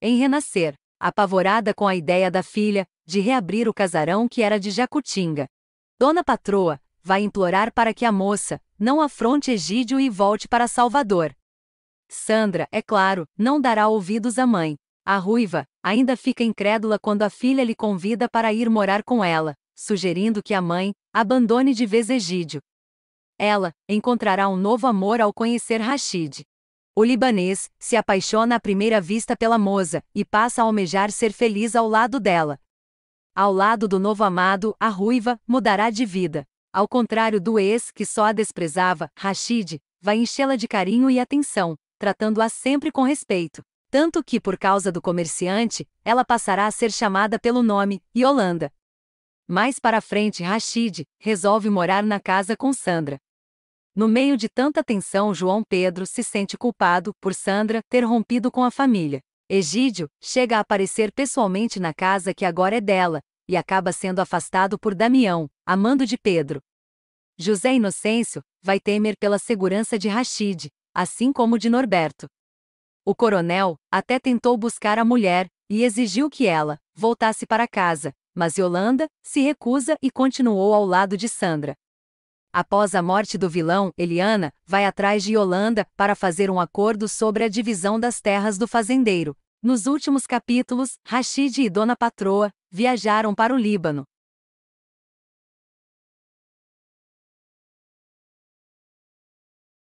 Em Renascer, apavorada com a ideia da filha de reabrir o casarão que era de Jacutinga. Dona Patroa vai implorar para que a moça não afronte Egídio e volte para Salvador. Sandra, é claro, não dará ouvidos à mãe. A ruiva ainda fica incrédula quando a filha lhe convida para ir morar com ela, sugerindo que a mãe abandone de vez Egídio. Ela encontrará um novo amor ao conhecer Rashid. O libanês se apaixona à primeira vista pela moça e passa a almejar ser feliz ao lado dela. Ao lado do novo amado, a ruiva mudará de vida. Ao contrário do ex que só a desprezava, Rashid vai enchê-la de carinho e atenção, tratando-a sempre com respeito. Tanto que, por causa do comerciante, ela passará a ser chamada pelo nome Yolanda. Mais para frente, Rashid resolve morar na casa com Sandra. No meio de tanta tensão, João Pedro se sente culpado por Sandra ter rompido com a família. Egídio chega a aparecer pessoalmente na casa que agora é dela e acaba sendo afastado por Damião, amando de Pedro. José Inocêncio vai temer pela segurança de Rachid, assim como de Norberto. O coronel até tentou buscar a mulher e exigiu que ela voltasse para casa, mas Yolanda se recusa e continuou ao lado de Sandra. Após a morte do vilão, Eliana vai atrás de Yolanda para fazer um acordo sobre a divisão das terras do fazendeiro. Nos últimos capítulos, Rashid e Dona Patroa viajaram para o Líbano,